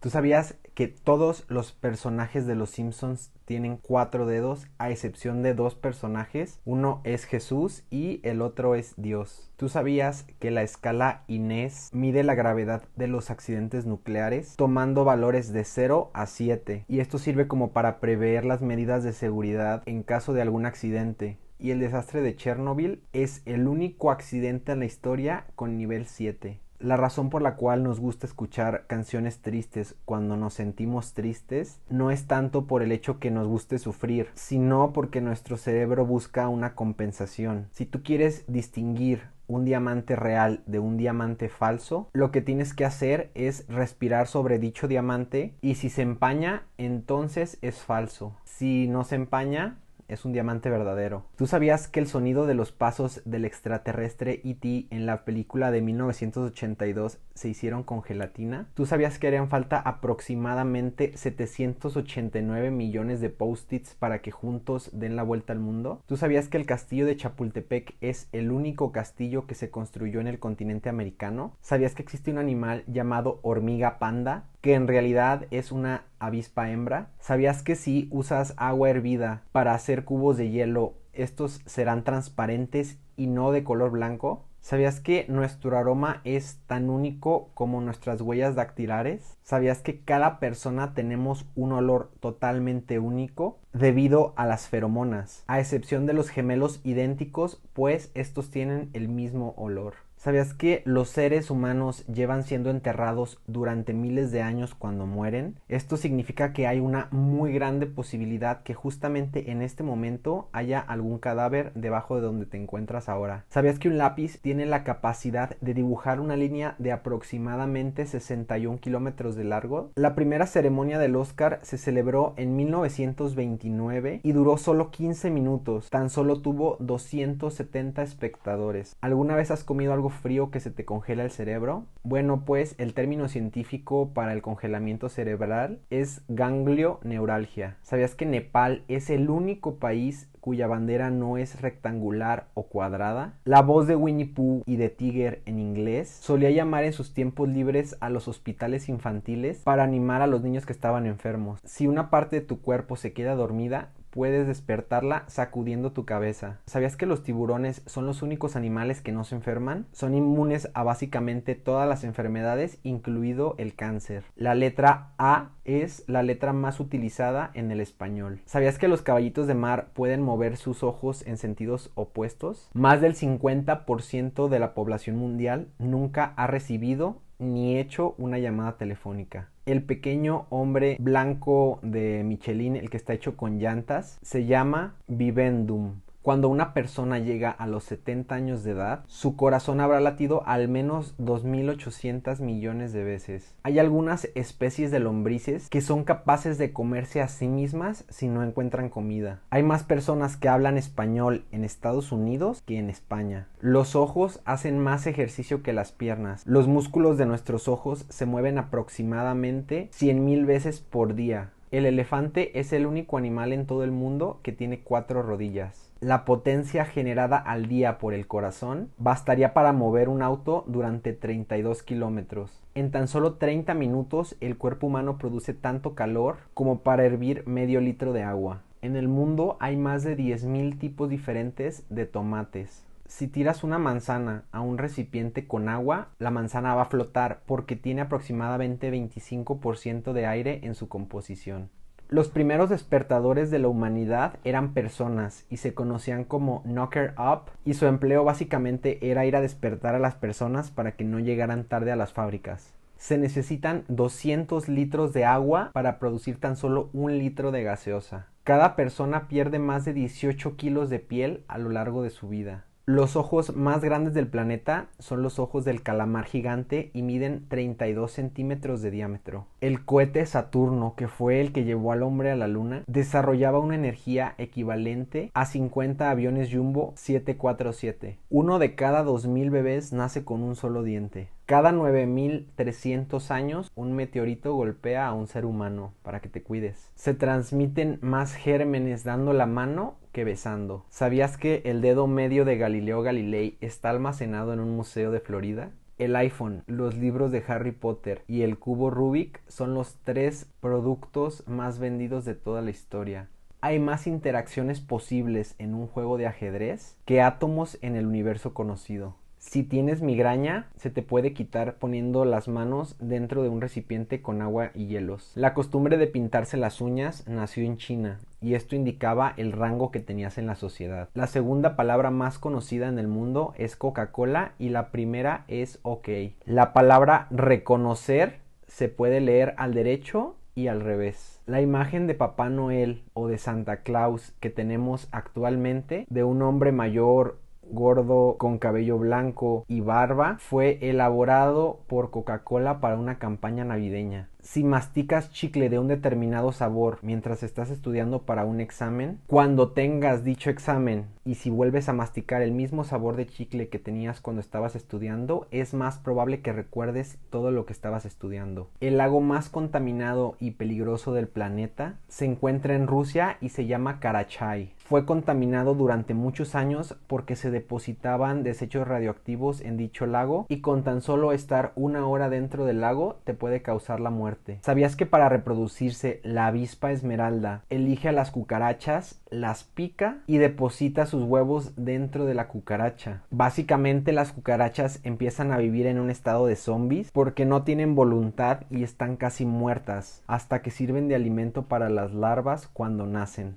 ¿Tú sabías que todos los personajes de Los Simpsons tienen cuatro dedos, a excepción de dos personajes? Uno es Jesús y el otro es Dios. ¿Tú sabías que la escala Inés mide la gravedad de los accidentes nucleares tomando valores de 0 a 7? Y esto sirve como para prever las medidas de seguridad en caso de algún accidente y el desastre de Chernobyl es el único accidente en la historia con nivel 7. La razón por la cual nos gusta escuchar canciones tristes cuando nos sentimos tristes no es tanto por el hecho que nos guste sufrir, sino porque nuestro cerebro busca una compensación. Si tú quieres distinguir un diamante real de un diamante falso, lo que tienes que hacer es respirar sobre dicho diamante y si se empaña, entonces es falso. Si no se empaña, es un diamante verdadero. ¿Tú sabías que el sonido de los pasos del extraterrestre E.T. en la película de 1982 se hicieron con gelatina? ¿Tú sabías que harían falta aproximadamente 789 millones de post-its para que juntos den la vuelta al mundo? ¿Tú sabías que el castillo de Chapultepec es el único castillo que se construyó en el continente americano? ¿Sabías que existe un animal llamado hormiga panda? que en realidad es una avispa hembra? ¿Sabías que si usas agua hervida para hacer cubos de hielo, estos serán transparentes y no de color blanco? ¿Sabías que nuestro aroma es tan único como nuestras huellas dactilares? ¿Sabías que cada persona tenemos un olor totalmente único debido a las feromonas, a excepción de los gemelos idénticos, pues estos tienen el mismo olor? ¿Sabías que los seres humanos llevan siendo enterrados durante miles de años cuando mueren? Esto significa que hay una muy grande posibilidad que justamente en este momento haya algún cadáver debajo de donde te encuentras ahora. ¿Sabías que un lápiz tiene la capacidad de dibujar una línea de aproximadamente 61 kilómetros de largo? La primera ceremonia del Oscar se celebró en 1929 y duró solo 15 minutos. Tan solo tuvo 270 espectadores. ¿Alguna vez has comido algo frío que se te congela el cerebro? Bueno, pues el término científico para el congelamiento cerebral es ganglioneuralgia. ¿Sabías que Nepal es el único país cuya bandera no es rectangular o cuadrada. La voz de Winnie Pooh y de Tiger en inglés solía llamar en sus tiempos libres a los hospitales infantiles para animar a los niños que estaban enfermos. Si una parte de tu cuerpo se queda dormida, puedes despertarla sacudiendo tu cabeza. ¿Sabías que los tiburones son los únicos animales que no se enferman? Son inmunes a básicamente todas las enfermedades, incluido el cáncer. La letra A es la letra más utilizada en el español. ¿Sabías que los caballitos de mar pueden mover sus ojos en sentidos opuestos? Más del 50% de la población mundial nunca ha recibido ni hecho una llamada telefónica. El pequeño hombre blanco de Michelin, el que está hecho con llantas, se llama Vivendum. Cuando una persona llega a los 70 años de edad, su corazón habrá latido al menos 2.800 millones de veces. Hay algunas especies de lombrices que son capaces de comerse a sí mismas si no encuentran comida. Hay más personas que hablan español en Estados Unidos que en España. Los ojos hacen más ejercicio que las piernas. Los músculos de nuestros ojos se mueven aproximadamente 100.000 veces por día. El elefante es el único animal en todo el mundo que tiene cuatro rodillas. La potencia generada al día por el corazón bastaría para mover un auto durante 32 kilómetros. En tan solo 30 minutos el cuerpo humano produce tanto calor como para hervir medio litro de agua. En el mundo hay más de 10.000 tipos diferentes de tomates si tiras una manzana a un recipiente con agua, la manzana va a flotar porque tiene aproximadamente 25% de aire en su composición. Los primeros despertadores de la humanidad eran personas y se conocían como knocker up y su empleo básicamente era ir a despertar a las personas para que no llegaran tarde a las fábricas. Se necesitan 200 litros de agua para producir tan solo un litro de gaseosa. Cada persona pierde más de 18 kilos de piel a lo largo de su vida. Los ojos más grandes del planeta son los ojos del calamar gigante y miden 32 centímetros de diámetro. El cohete Saturno, que fue el que llevó al hombre a la luna, desarrollaba una energía equivalente a 50 aviones Jumbo 747. Uno de cada 2.000 bebés nace con un solo diente. Cada 9.300 años un meteorito golpea a un ser humano para que te cuides. Se transmiten más gérmenes dando la mano que besando. ¿Sabías que el dedo medio de Galileo Galilei está almacenado en un museo de Florida? El iPhone, los libros de Harry Potter y el cubo Rubik son los tres productos más vendidos de toda la historia. Hay más interacciones posibles en un juego de ajedrez que átomos en el universo conocido. Si tienes migraña, se te puede quitar poniendo las manos dentro de un recipiente con agua y hielos. La costumbre de pintarse las uñas nació en China y esto indicaba el rango que tenías en la sociedad. La segunda palabra más conocida en el mundo es Coca-Cola y la primera es OK. La palabra reconocer se puede leer al derecho y al revés. La imagen de Papá Noel o de Santa Claus que tenemos actualmente, de un hombre mayor gordo con cabello blanco y barba, fue elaborado por Coca-Cola para una campaña navideña si masticas chicle de un determinado sabor mientras estás estudiando para un examen, cuando tengas dicho examen y si vuelves a masticar el mismo sabor de chicle que tenías cuando estabas estudiando, es más probable que recuerdes todo lo que estabas estudiando. El lago más contaminado y peligroso del planeta se encuentra en Rusia y se llama Karachay. Fue contaminado durante muchos años porque se depositaban desechos radioactivos en dicho lago y con tan solo estar una hora dentro del lago te puede causar la muerte ¿Sabías que para reproducirse la avispa esmeralda elige a las cucarachas, las pica y deposita sus huevos dentro de la cucaracha? Básicamente las cucarachas empiezan a vivir en un estado de zombies porque no tienen voluntad y están casi muertas hasta que sirven de alimento para las larvas cuando nacen.